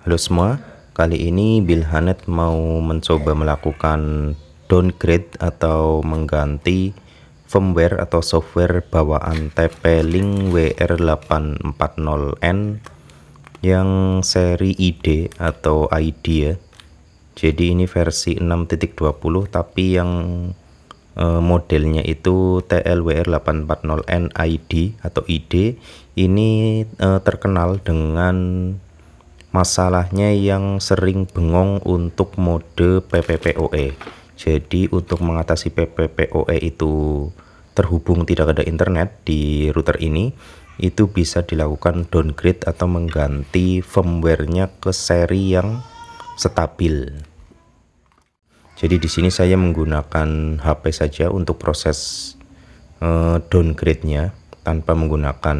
Halo semua, kali ini Bill Bilhanet mau mencoba melakukan downgrade atau mengganti firmware atau software bawaan TP-Link WR840N yang seri ID atau ID ya. Jadi ini versi 6.20 tapi yang eh, modelnya itu TLWR840N ID atau ID ini eh, terkenal dengan masalahnya yang sering bengong untuk mode PPPoE. Jadi untuk mengatasi PPPoE itu terhubung tidak ada internet di router ini, itu bisa dilakukan downgrade atau mengganti firmware-nya ke seri yang stabil. Jadi di sini saya menggunakan HP saja untuk proses eh, downgrade-nya tanpa menggunakan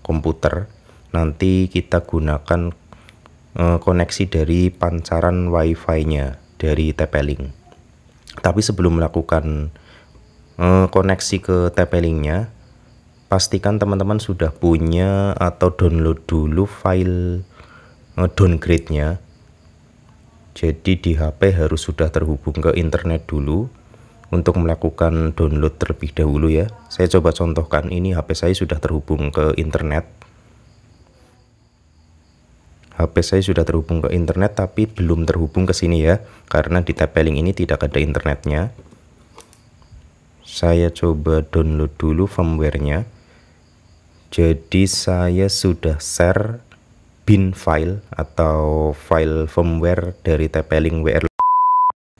komputer. Nanti kita gunakan Eh, koneksi dari pancaran wifi-nya dari TP-Link. Tapi sebelum melakukan eh, koneksi ke TP-Link-nya, pastikan teman-teman sudah punya atau download dulu file eh, downgrade-nya. Jadi di HP harus sudah terhubung ke internet dulu untuk melakukan download terlebih dahulu ya. Saya coba contohkan ini HP saya sudah terhubung ke internet HP saya sudah terhubung ke internet tapi belum terhubung ke sini ya karena di tabeling ini tidak ada internetnya saya coba download dulu firmware-nya jadi saya sudah share bin file atau file firmware dari tabeling WR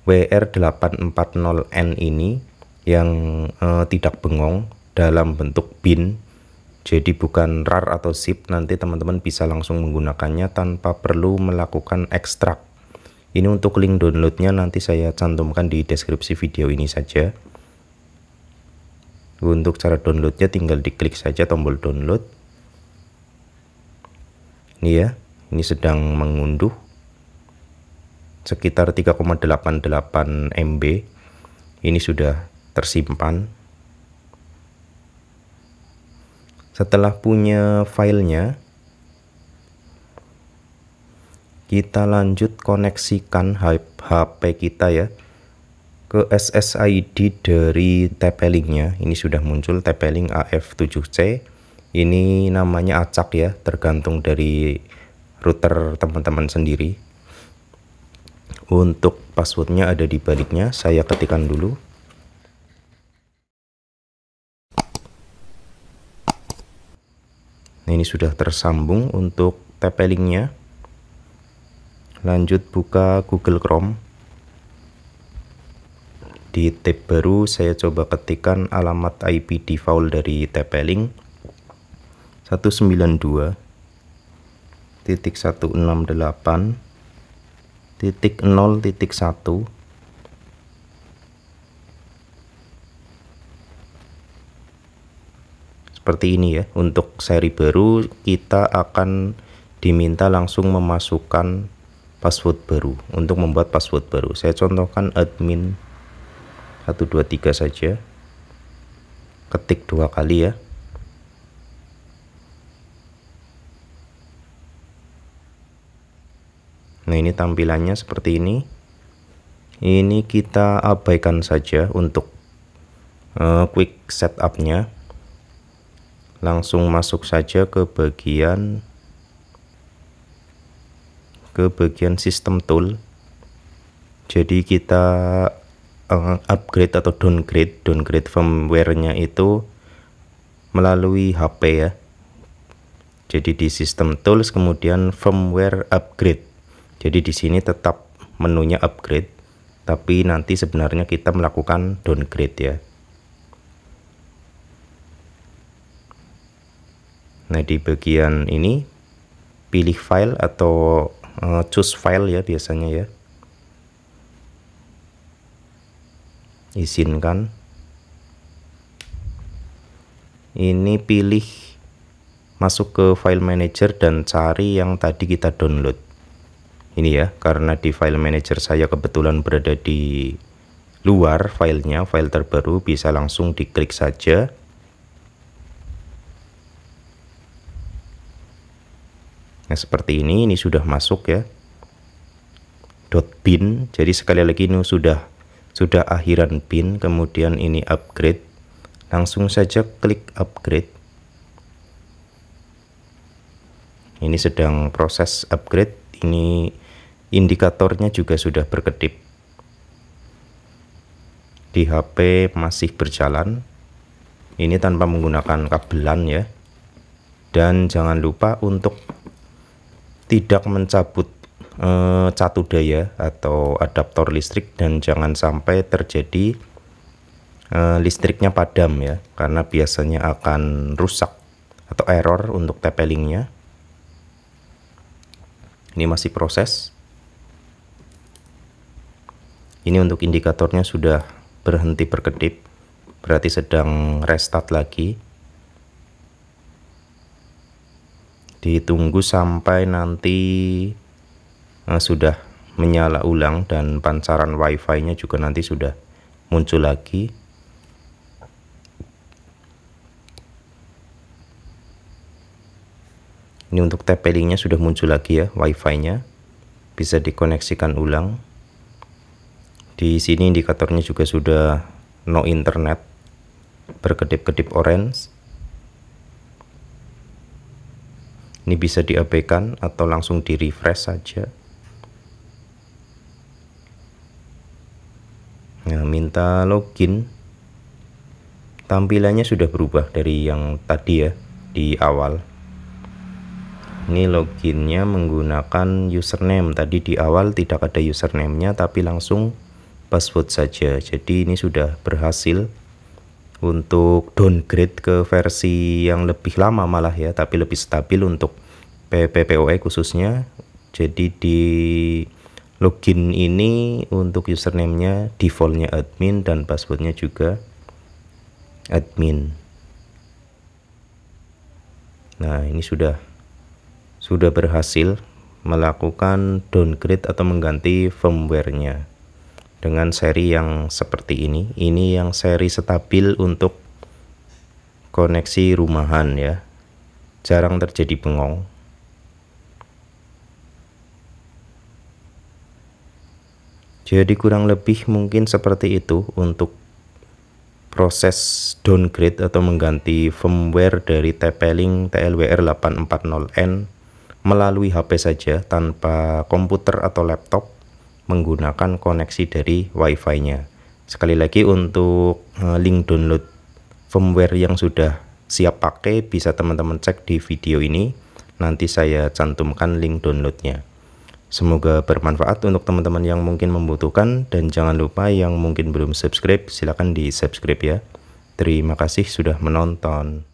WR840N ini yang eh, tidak bengong dalam bentuk bin jadi bukan RAR atau zip, nanti teman-teman bisa langsung menggunakannya tanpa perlu melakukan ekstrak. Ini untuk link downloadnya nanti saya cantumkan di deskripsi video ini saja. Untuk cara downloadnya tinggal diklik saja tombol download. Ini ya, ini sedang mengunduh sekitar 3,88 MB. Ini sudah tersimpan setelah punya filenya kita lanjut koneksikan HP kita ya ke SSID dari TP-Linknya ini sudah muncul TP-Link AF7C ini namanya acak ya tergantung dari router teman-teman sendiri untuk passwordnya ada di baliknya saya ketikkan dulu Nah ini sudah tersambung untuk TP linknya. Lanjut buka Google Chrome. Di tab baru saya coba ketikkan alamat IP default dari TP link 192 titik 168 titik 0 titik 1 seperti ini ya. Untuk seri baru kita akan diminta langsung memasukkan password baru untuk membuat password baru. Saya contohkan admin 123 saja. Ketik dua kali ya. Nah, ini tampilannya seperti ini. Ini kita abaikan saja untuk uh, quick setupnya langsung masuk saja ke bagian ke bagian sistem tool jadi kita eh, upgrade atau downgrade downgrade firmware-nya itu melalui HP ya jadi di sistem tools kemudian firmware upgrade jadi di sini tetap menunya upgrade tapi nanti sebenarnya kita melakukan downgrade ya Nah di bagian ini pilih file atau uh, choose file ya biasanya ya. Izinkan. Ini pilih masuk ke file manager dan cari yang tadi kita download. Ini ya, karena di file manager saya kebetulan berada di luar filenya, file terbaru bisa langsung diklik saja Nah seperti ini, ini sudah masuk ya. Dot bin, jadi sekali lagi ini sudah sudah akhiran bin, kemudian ini upgrade. Langsung saja klik upgrade. Ini sedang proses upgrade, ini indikatornya juga sudah berkedip. Di HP masih berjalan. Ini tanpa menggunakan kabelan ya. Dan jangan lupa untuk tidak mencabut eh, catu daya atau adaptor listrik dan jangan sampai terjadi eh, listriknya padam ya karena biasanya akan rusak atau error untuk tepelingnya ini masih proses ini untuk indikatornya sudah berhenti berkedip berarti sedang restart lagi ditunggu sampai nanti uh, sudah menyala ulang dan pancaran wifi nya juga nanti sudah muncul lagi ini untuk tp nya sudah muncul lagi ya wifi nya bisa dikoneksikan ulang di sini indikatornya juga sudah no internet berkedip-kedip orange ini bisa diabaikan atau langsung di refresh saja nah minta login tampilannya sudah berubah dari yang tadi ya di awal ini loginnya menggunakan username tadi di awal tidak ada username nya tapi langsung password saja jadi ini sudah berhasil untuk downgrade ke versi yang lebih lama malah ya tapi lebih stabil untuk PPPoE khususnya jadi di login ini untuk username-nya defaultnya admin dan passwordnya juga admin nah ini sudah sudah berhasil melakukan downgrade atau mengganti firmware-nya dengan seri yang seperti ini. Ini yang seri stabil untuk koneksi rumahan ya. Jarang terjadi bengong. Jadi kurang lebih mungkin seperti itu untuk proses downgrade atau mengganti firmware dari TP-Link TLWR 840N melalui HP saja tanpa komputer atau laptop menggunakan koneksi dari wifi-nya. Sekali lagi untuk eh, link download firmware yang sudah siap pakai bisa teman-teman cek di video ini. Nanti saya cantumkan link downloadnya. Semoga bermanfaat untuk teman-teman yang mungkin membutuhkan dan jangan lupa yang mungkin belum subscribe silahkan di subscribe ya. Terima kasih sudah menonton.